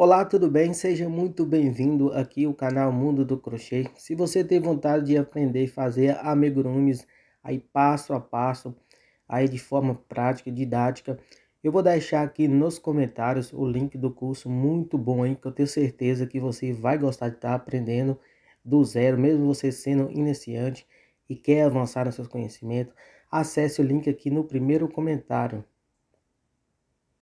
Olá, tudo bem? Seja muito bem-vindo aqui ao canal Mundo do Crochê. Se você tem vontade de aprender a fazer amigurumis aí passo a passo, aí de forma prática, didática, eu vou deixar aqui nos comentários o link do curso muito bom aí, que eu tenho certeza que você vai gostar de estar tá aprendendo do zero, mesmo você sendo iniciante e quer avançar nos seus conhecimentos, acesse o link aqui no primeiro comentário.